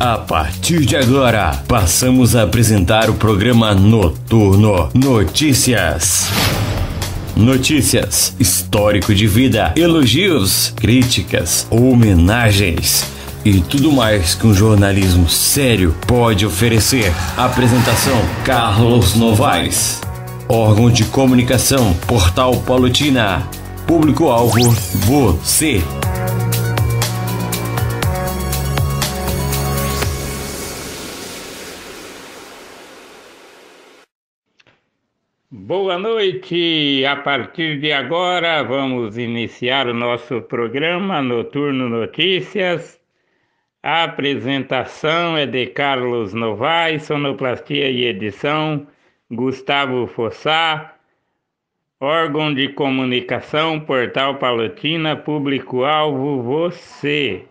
A partir de agora, passamos a apresentar o programa Noturno Notícias. Notícias, histórico de vida, elogios, críticas, homenagens e tudo mais que um jornalismo sério pode oferecer. Apresentação: Carlos Novaes. Órgão de comunicação: Portal Palutina. Público-alvo: Você. Boa noite! A partir de agora vamos iniciar o nosso programa Noturno Notícias. A apresentação é de Carlos Novaes, sonoplastia e edição Gustavo Fossá, órgão de comunicação Portal Palotina, público-alvo você.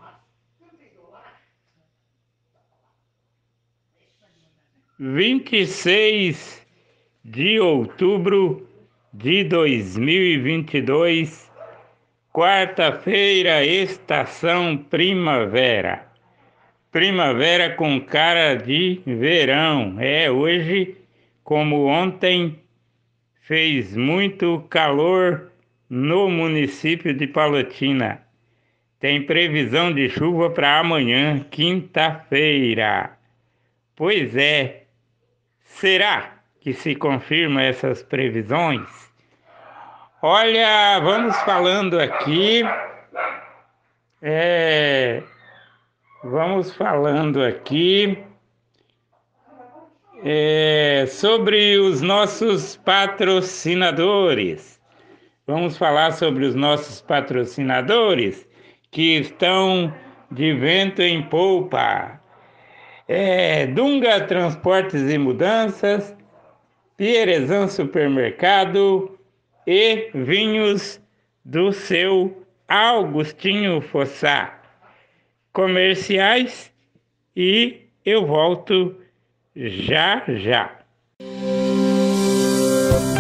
Vinte e seis de outubro de 2022, quarta-feira, estação primavera. Primavera com cara de verão. É, hoje, como ontem, fez muito calor no município de Palotina. Tem previsão de chuva para amanhã, quinta-feira. Pois é, será? E se confirma essas previsões. Olha, vamos falando aqui. É, vamos falando aqui é, sobre os nossos patrocinadores. Vamos falar sobre os nossos patrocinadores que estão de vento em polpa. É, Dunga Transportes e Mudanças, Pierezan Supermercado e vinhos do seu Augustinho Fossá. Comerciais e eu volto já já.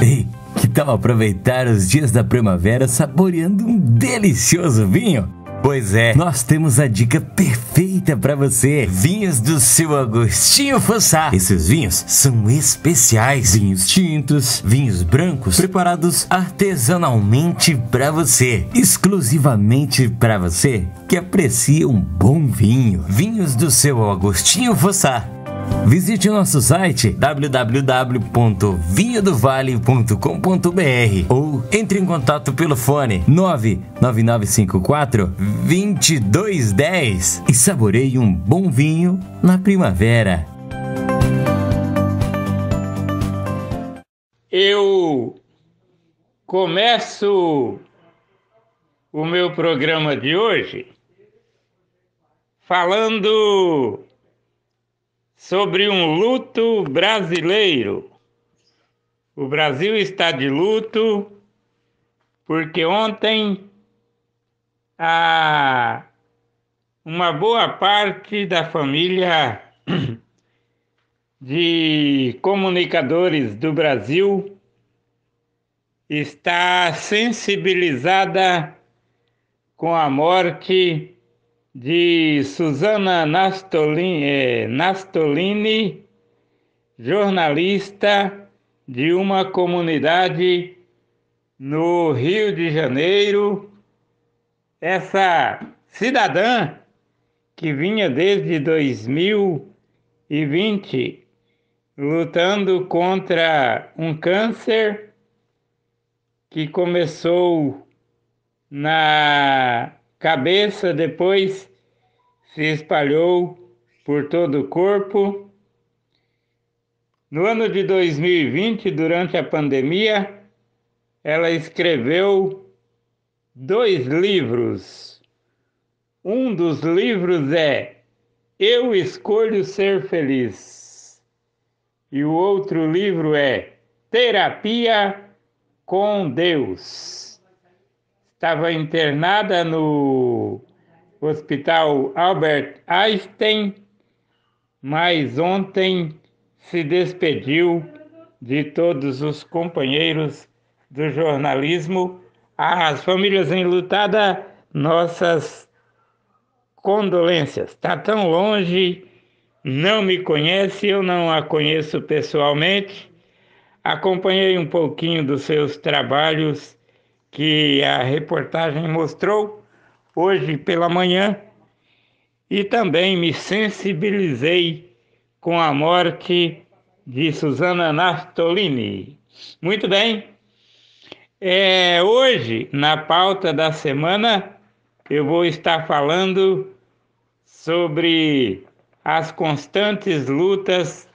Ei, que tal aproveitar os dias da primavera saboreando um delicioso vinho? Pois é, nós temos a dica perfeita para você. Vinhos do seu Agostinho Fossá. Esses vinhos são especiais, vinhos tintos, vinhos brancos, preparados artesanalmente para você, exclusivamente para você que aprecia um bom vinho. Vinhos do seu Agostinho Fossá. Visite o nosso site www.vinhodovale.com.br ou entre em contato pelo fone 99954 2210 e saboreie um bom vinho na primavera. Eu começo o meu programa de hoje falando sobre um luto brasileiro. O Brasil está de luto porque ontem a uma boa parte da família de comunicadores do Brasil está sensibilizada com a morte de Susana Nastolini, eh, Nastolini, jornalista de uma comunidade no Rio de Janeiro. Essa cidadã que vinha desde 2020 lutando contra um câncer que começou na cabeça, depois se espalhou por todo o corpo. No ano de 2020, durante a pandemia, ela escreveu dois livros. Um dos livros é Eu Escolho Ser Feliz, e o outro livro é Terapia com Deus estava internada no Hospital Albert Einstein, mas ontem se despediu de todos os companheiros do jornalismo. As famílias enlutadas, nossas condolências. Está tão longe, não me conhece, eu não a conheço pessoalmente. Acompanhei um pouquinho dos seus trabalhos que a reportagem mostrou hoje pela manhã e também me sensibilizei com a morte de Susana Nastolini. Muito bem. É, hoje, na pauta da semana, eu vou estar falando sobre as constantes lutas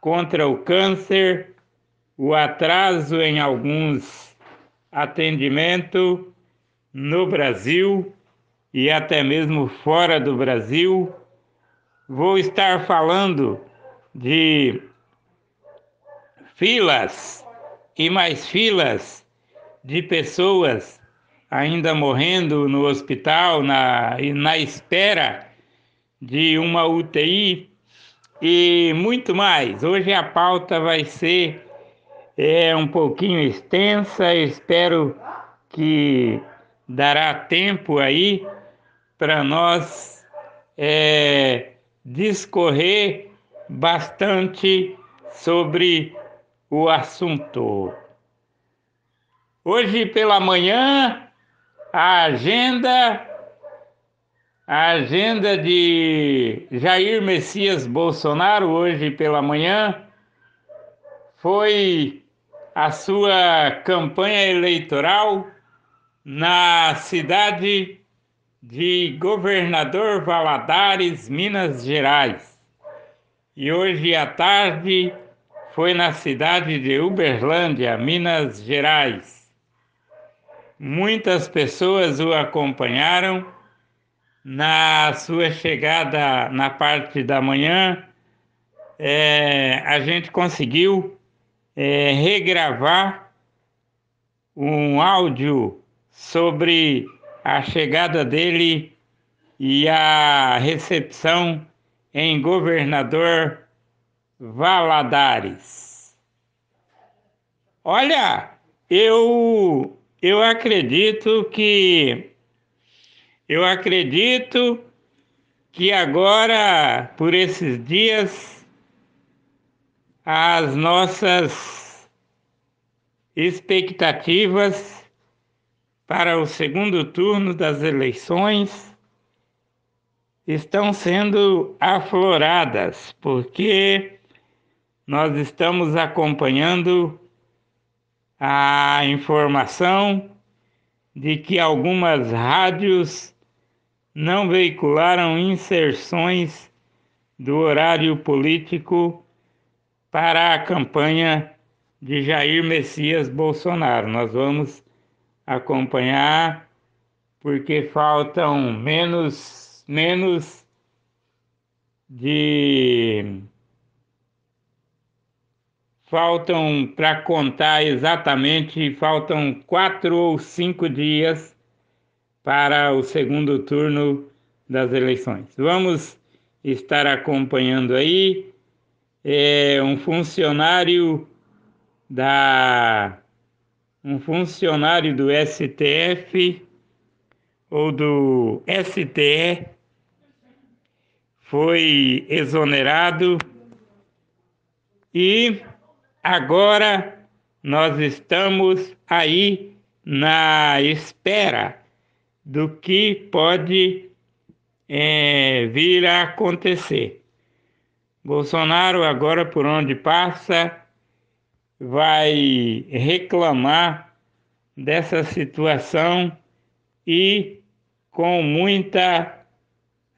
contra o câncer, o atraso em alguns atendimento no Brasil e até mesmo fora do Brasil. Vou estar falando de filas e mais filas de pessoas ainda morrendo no hospital, na, na espera de uma UTI e muito mais. Hoje a pauta vai ser é um pouquinho extensa, espero que dará tempo aí para nós é, discorrer bastante sobre o assunto. Hoje pela manhã, a agenda a agenda de Jair Messias Bolsonaro hoje pela manhã foi a sua campanha eleitoral na cidade de Governador Valadares, Minas Gerais. E hoje à tarde foi na cidade de Uberlândia, Minas Gerais. Muitas pessoas o acompanharam na sua chegada na parte da manhã. É, a gente conseguiu é, regravar um áudio sobre a chegada dele e a recepção em governador Valadares. Olha, eu eu acredito que eu acredito que agora por esses dias às nossas expectativas para o segundo turno das eleições estão sendo afloradas, porque nós estamos acompanhando a informação de que algumas rádios não veicularam inserções do horário político para a campanha de Jair Messias Bolsonaro. Nós vamos acompanhar porque faltam menos menos de faltam para contar exatamente faltam quatro ou cinco dias para o segundo turno das eleições. Vamos estar acompanhando aí é, um funcionário da um funcionário do STF ou do STE foi exonerado e agora nós estamos aí na espera do que pode é, vir a acontecer. Bolsonaro, agora por onde passa, vai reclamar dessa situação e com muita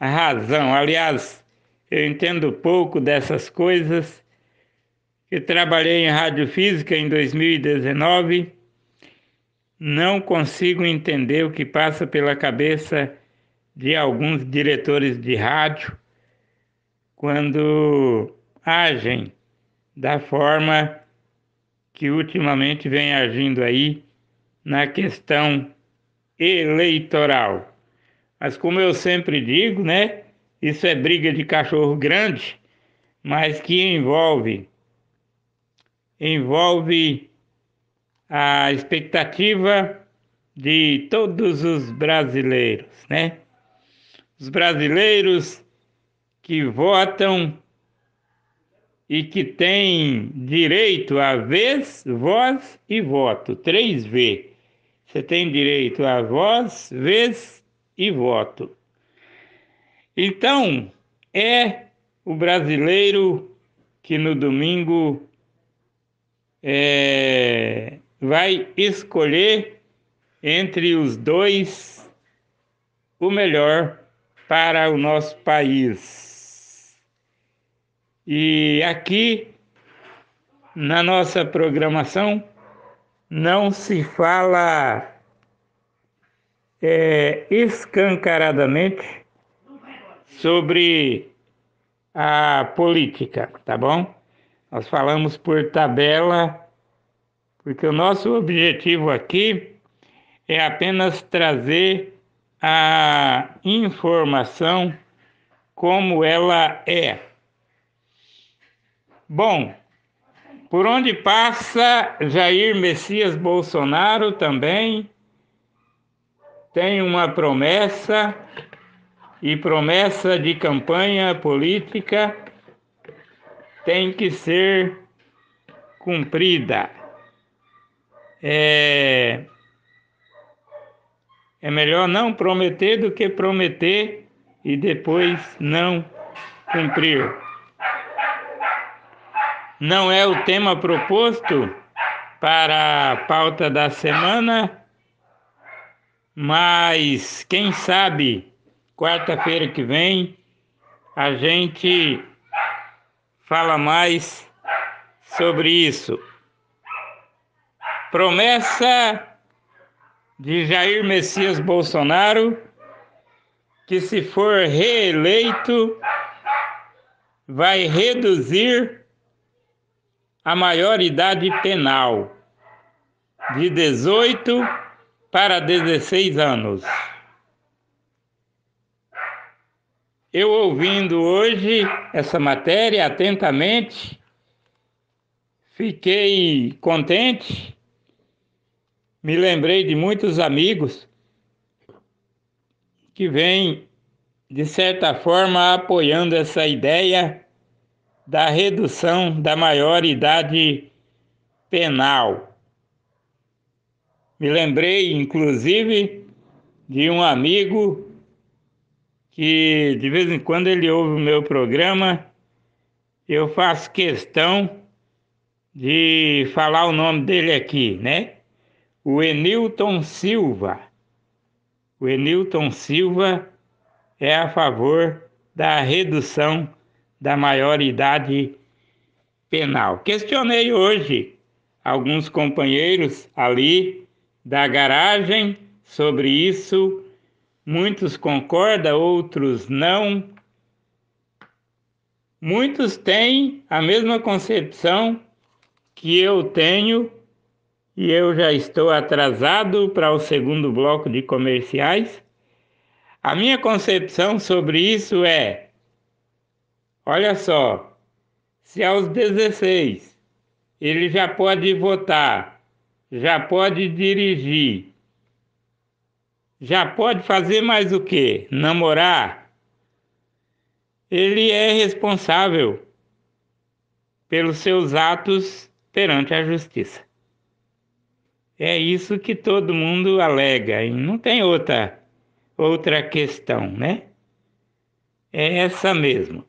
razão. Aliás, eu entendo pouco dessas coisas. Eu trabalhei em radiofísica em 2019. Não consigo entender o que passa pela cabeça de alguns diretores de rádio quando agem da forma que ultimamente vem agindo aí na questão eleitoral. Mas como eu sempre digo, né, isso é briga de cachorro grande, mas que envolve envolve a expectativa de todos os brasileiros, né? Os brasileiros que votam e que têm direito a vez, voz e voto. 3V. Você tem direito a voz, vez e voto. Então, é o brasileiro que no domingo é, vai escolher entre os dois o melhor para o nosso país. E aqui na nossa programação não se fala é, escancaradamente sobre a política, tá bom? Nós falamos por tabela, porque o nosso objetivo aqui é apenas trazer a informação como ela é Bom, por onde passa Jair Messias Bolsonaro também tem uma promessa e promessa de campanha política tem que ser cumprida. É, é melhor não prometer do que prometer e depois não cumprir não é o tema proposto para a pauta da semana, mas quem sabe quarta-feira que vem a gente fala mais sobre isso. Promessa de Jair Messias Bolsonaro que se for reeleito vai reduzir a maioridade penal, de 18 para 16 anos. Eu ouvindo hoje essa matéria atentamente, fiquei contente, me lembrei de muitos amigos que vêm, de certa forma, apoiando essa ideia da redução da maioridade penal. Me lembrei, inclusive, de um amigo que de vez em quando ele ouve o meu programa, eu faço questão de falar o nome dele aqui, né? O Enilton Silva. O Enilton Silva é a favor da redução da maioridade penal. Questionei hoje alguns companheiros ali da garagem sobre isso. Muitos concordam, outros não. Muitos têm a mesma concepção que eu tenho e eu já estou atrasado para o segundo bloco de comerciais. A minha concepção sobre isso é: Olha só, se aos 16 ele já pode votar, já pode dirigir, já pode fazer mais o que? Namorar. Ele é responsável pelos seus atos perante a justiça. É isso que todo mundo alega e não tem outra outra questão, né? É essa mesmo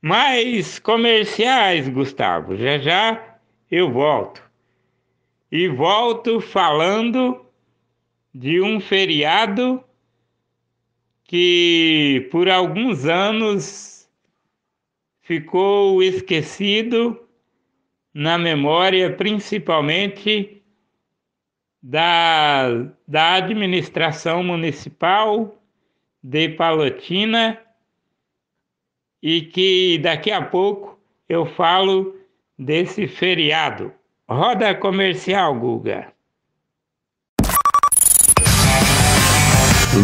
mais comerciais, Gustavo. Já já eu volto. E volto falando de um feriado que por alguns anos ficou esquecido na memória, principalmente da, da administração municipal de Palotina e que daqui a pouco eu falo desse feriado. Roda comercial, Guga.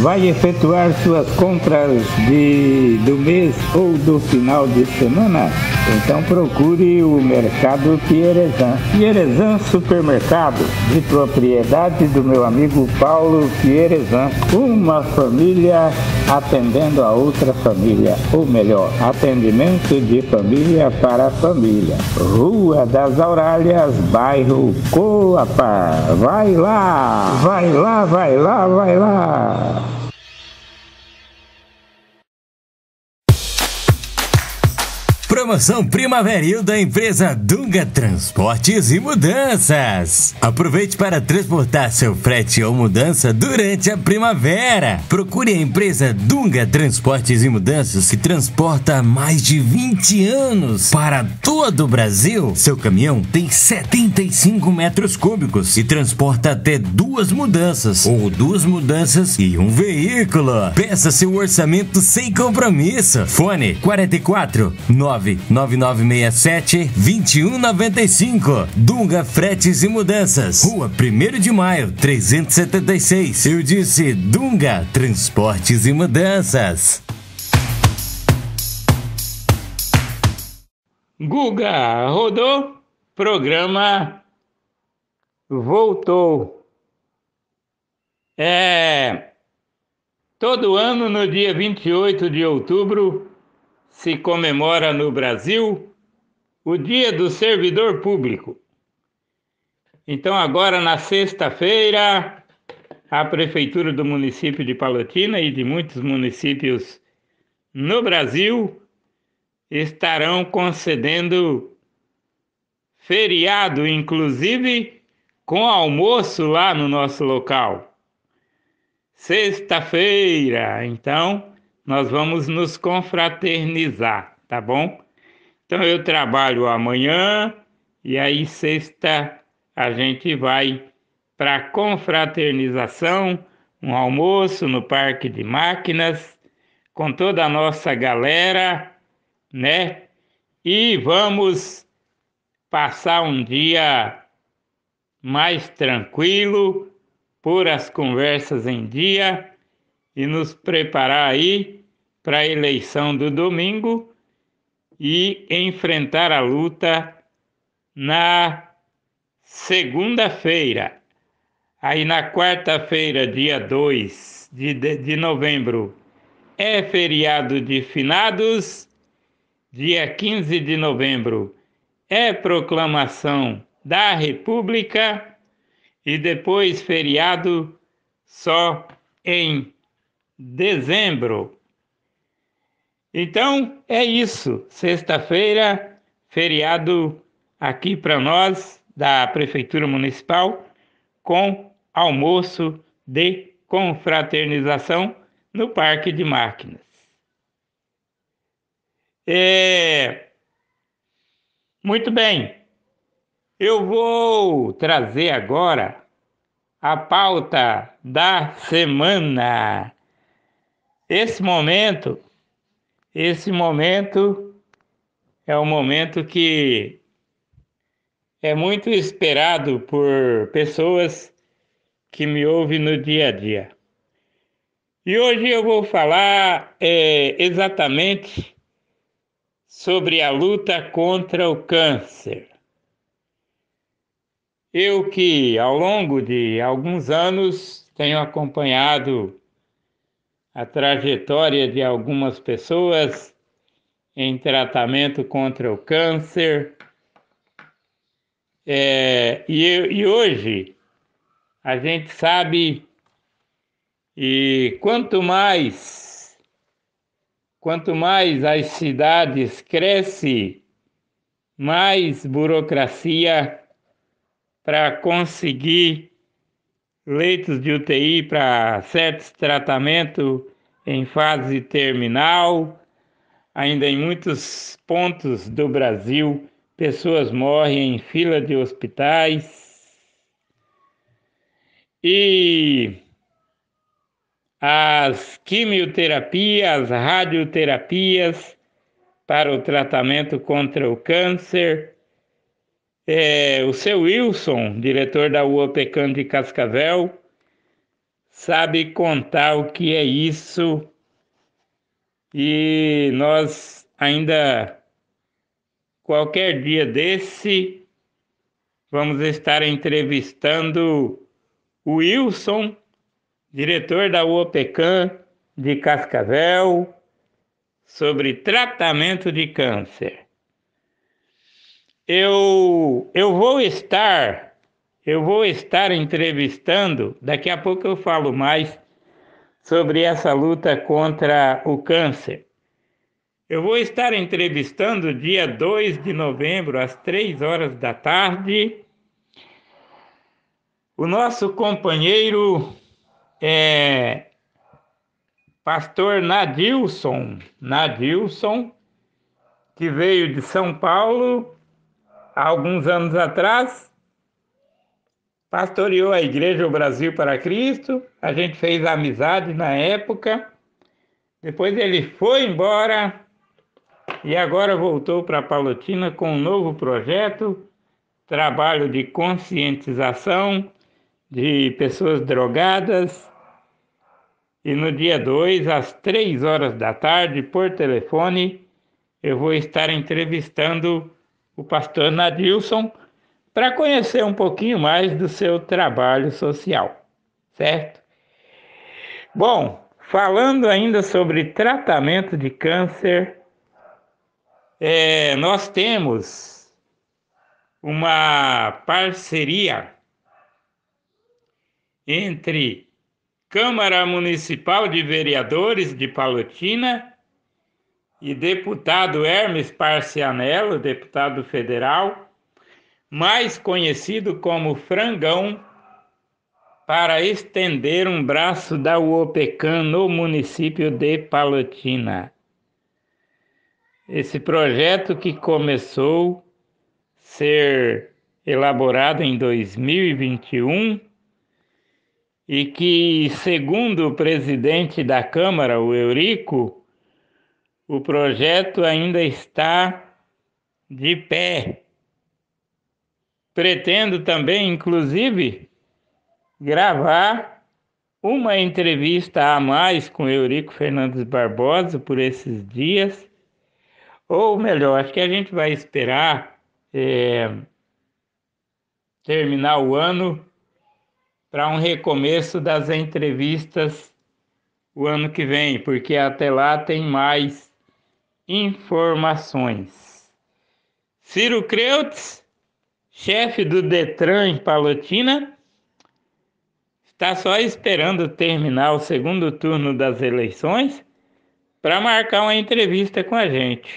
Vai efetuar suas compras de, do mês ou do final de semana? Então procure o Mercado Pierezan. Pierezan Supermercado, de propriedade do meu amigo Paulo Pierezan. Uma família atendendo a outra família, ou melhor, atendimento de família para família. Rua das Auralhas, bairro Coapa. Vai lá, vai lá, vai lá, vai lá. promoção primaveril da empresa Dunga Transportes e Mudanças. Aproveite para transportar seu frete ou mudança durante a primavera. Procure a empresa Dunga Transportes e Mudanças que transporta há mais de 20 anos para todo o Brasil. Seu caminhão tem 75 metros cúbicos e transporta até duas mudanças ou duas mudanças e um veículo. Peça seu orçamento sem compromisso. Fone 44 9 99967-2195. Dunga Fretes e Mudanças. Rua 1 de Maio, 376. Eu disse Dunga Transportes e Mudanças. Guga, rodou? Programa voltou. É, todo ano, no dia 28 de outubro, se comemora no Brasil o Dia do Servidor Público. Então, agora na sexta-feira, a Prefeitura do município de Palotina e de muitos municípios no Brasil estarão concedendo feriado, inclusive com almoço lá no nosso local. Sexta-feira, então nós vamos nos confraternizar, tá bom? Então eu trabalho amanhã e aí sexta a gente vai para confraternização, um almoço no parque de máquinas com toda a nossa galera, né? E vamos passar um dia mais tranquilo, pôr as conversas em dia e nos preparar aí para a eleição do domingo e enfrentar a luta na segunda-feira. Aí na quarta-feira, dia 2 de, de novembro, é feriado de finados. Dia 15 de novembro é proclamação da República e depois feriado só em dezembro. Então é isso. Sexta-feira, feriado aqui para nós da Prefeitura Municipal, com almoço de confraternização no Parque de Máquinas. É... Muito bem, eu vou trazer agora a pauta da semana. Esse momento, esse momento é um momento que é muito esperado por pessoas que me ouvem no dia a dia. E hoje eu vou falar é, exatamente sobre a luta contra o câncer. Eu que ao longo de alguns anos tenho acompanhado a trajetória de algumas pessoas em tratamento contra o câncer. É, e, e hoje a gente sabe e quanto mais quanto mais as cidades crescem, mais burocracia para conseguir leitos de UTI para certos tratamentos em fase terminal. Ainda em muitos pontos do Brasil, pessoas morrem em fila de hospitais. E as quimioterapias, radioterapias para o tratamento contra o câncer é, o seu Wilson, diretor da UA de Cascavel, sabe contar o que é isso. E nós ainda, qualquer dia desse, vamos estar entrevistando o Wilson, diretor da UOPECAM de Cascavel, sobre tratamento de câncer eu, eu vou estar, eu vou estar entrevistando, daqui a pouco eu falo mais sobre essa luta contra o câncer. Eu vou estar entrevistando dia 2 de novembro, às 3 horas da tarde, o nosso companheiro é, pastor Nadilson, Nadilson, que veio de São Paulo há alguns anos atrás, pastoreou a igreja O Brasil para Cristo, a gente fez amizade na época, depois ele foi embora e agora voltou para Palotina com um novo projeto, trabalho de conscientização de pessoas drogadas. E no dia 2, às 3 horas da tarde, por telefone, eu vou estar entrevistando o pastor Nadilson, para conhecer um pouquinho mais do seu trabalho social, certo? Bom, falando ainda sobre tratamento de câncer, é, nós temos uma parceria entre Câmara Municipal de Vereadores de Palotina e deputado Hermes Parcianello, deputado federal, mais conhecido como Frangão, para estender um braço da UOPECAM no município de Palotina. Esse projeto que começou a ser elaborado em 2021 e que, segundo o presidente da Câmara, o Eurico, o projeto ainda está de pé. Pretendo também, inclusive, gravar uma entrevista a mais com Eurico Fernandes Barbosa por esses dias. Ou melhor, acho que a gente vai esperar é, terminar o ano para um recomeço das entrevistas o ano que vem, porque até lá tem mais informações. Ciro Creutz, chefe do Detran em Palotina, está só esperando terminar o segundo turno das eleições para marcar uma entrevista com a gente.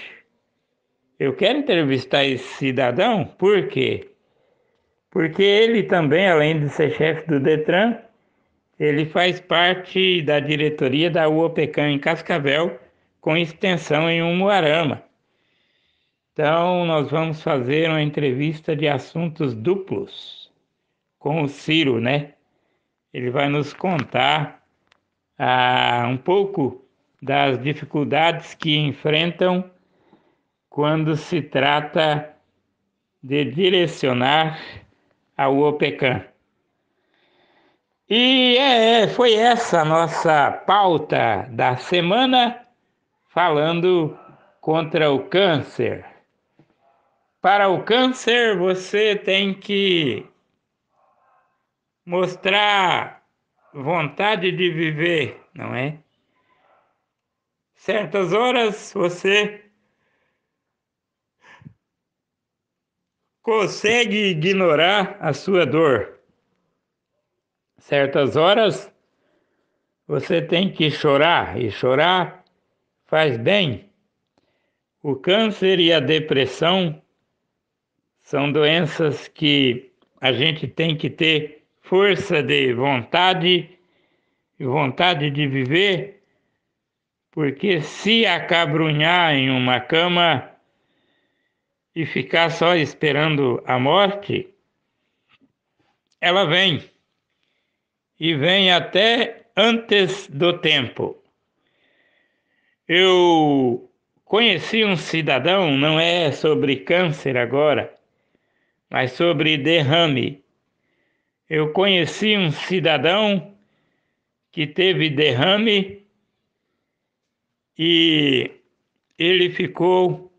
Eu quero entrevistar esse cidadão, por quê? Porque ele também, além de ser chefe do Detran, ele faz parte da diretoria da UOPECAM em Cascavel com extensão em Umuarama. Então, nós vamos fazer uma entrevista de assuntos duplos com o Ciro, né? Ele vai nos contar ah, um pouco das dificuldades que enfrentam quando se trata de direcionar ao OPECAM. E é, é, foi essa a nossa pauta da semana falando contra o câncer. Para o câncer, você tem que mostrar vontade de viver, não é? Certas horas você consegue ignorar a sua dor. Certas horas você tem que chorar e chorar faz bem. O câncer e a depressão são doenças que a gente tem que ter força de vontade e vontade de viver, porque se acabrunhar em uma cama e ficar só esperando a morte, ela vem e vem até antes do tempo. Eu conheci um cidadão, não é sobre câncer agora, mas sobre derrame. Eu conheci um cidadão que teve derrame e ele ficou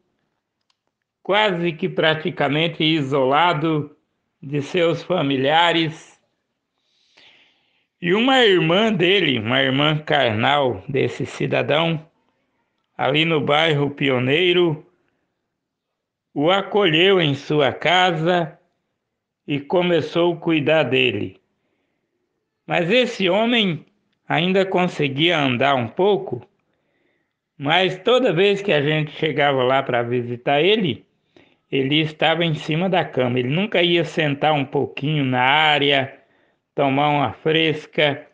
quase que praticamente isolado de seus familiares. E uma irmã dele, uma irmã carnal desse cidadão, ali no bairro Pioneiro, o acolheu em sua casa e começou a cuidar dele. Mas esse homem ainda conseguia andar um pouco, mas toda vez que a gente chegava lá para visitar ele, ele estava em cima da cama. Ele nunca ia sentar um pouquinho na área, tomar uma fresca.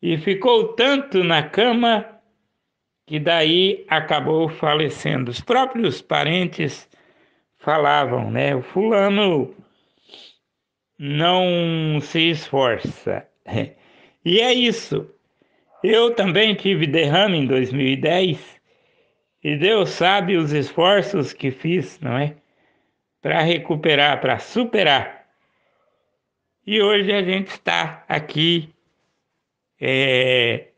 E ficou tanto na cama que daí acabou falecendo. Os próprios parentes falavam, né? O fulano não se esforça. E é isso. Eu também tive derrame em 2010 e Deus sabe os esforços que fiz, não é? Para recuperar, para superar. E hoje a gente está aqui é,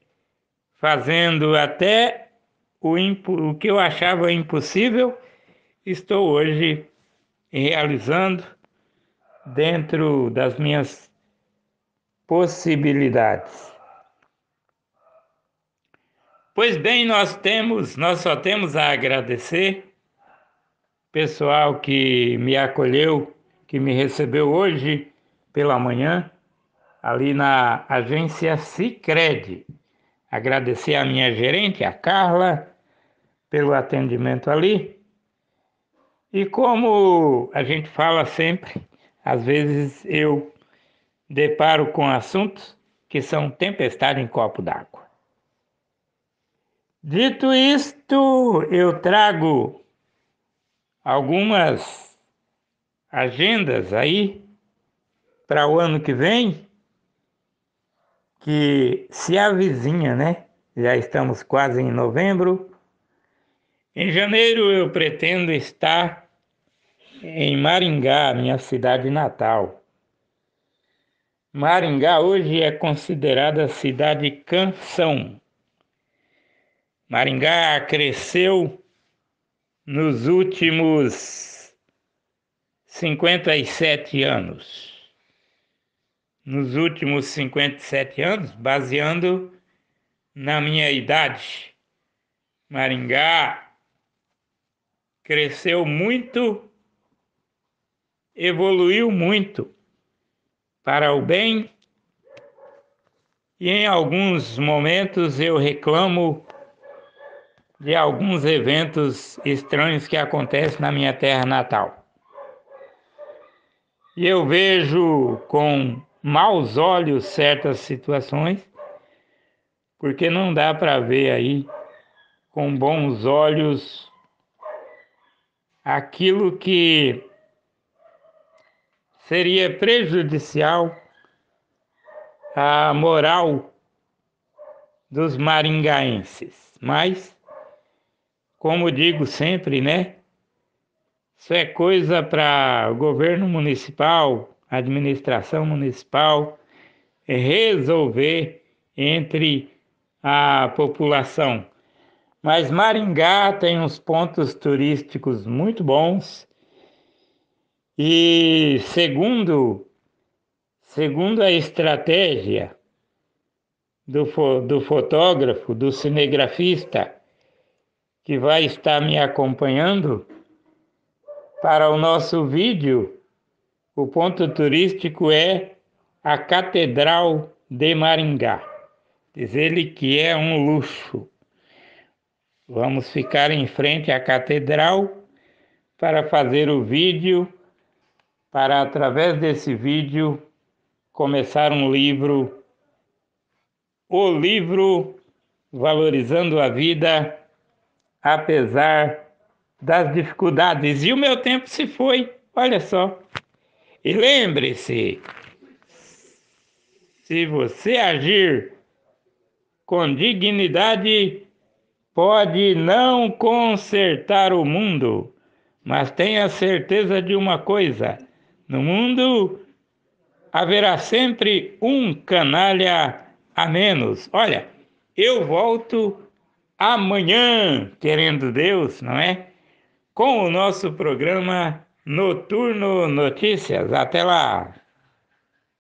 fazendo até o, o que eu achava impossível, estou hoje realizando dentro das minhas possibilidades. Pois bem, nós temos, nós só temos a agradecer pessoal que me acolheu, que me recebeu hoje pela manhã ali na agência Sicredi, Agradecer à minha gerente, a Carla, pelo atendimento ali. E como a gente fala sempre, às vezes eu deparo com assuntos que são tempestade em copo d'água. Dito isto, eu trago algumas agendas aí para o ano que vem que se avizinha, né? Já estamos quase em novembro. Em janeiro eu pretendo estar em Maringá, minha cidade natal. Maringá hoje é considerada cidade canção. Maringá cresceu nos últimos 57 anos nos últimos 57 anos, baseando na minha idade. Maringá cresceu muito, evoluiu muito para o bem, e em alguns momentos eu reclamo de alguns eventos estranhos que acontecem na minha terra natal. E eu vejo com maus olhos certas situações, porque não dá para ver aí com bons olhos aquilo que seria prejudicial à moral dos maringaenses. Mas, como digo sempre, né? Isso é coisa para governo municipal, administração municipal é resolver entre a população. Mas Maringá tem uns pontos turísticos muito bons. E segundo segundo a estratégia do, fo do fotógrafo, do cinegrafista, que vai estar me acompanhando para o nosso vídeo, o ponto turístico é a Catedral de Maringá. Diz ele que é um luxo. Vamos ficar em frente à catedral para fazer o vídeo, para através desse vídeo começar um livro, o livro Valorizando a Vida Apesar das Dificuldades. E o meu tempo se foi, olha só. E lembre-se, se você agir com dignidade, pode não consertar o mundo, mas tenha certeza de uma coisa: no mundo haverá sempre um canalha a menos. Olha, eu volto amanhã, querendo Deus, não é? Com o nosso programa Noturno Notícias. Até lá!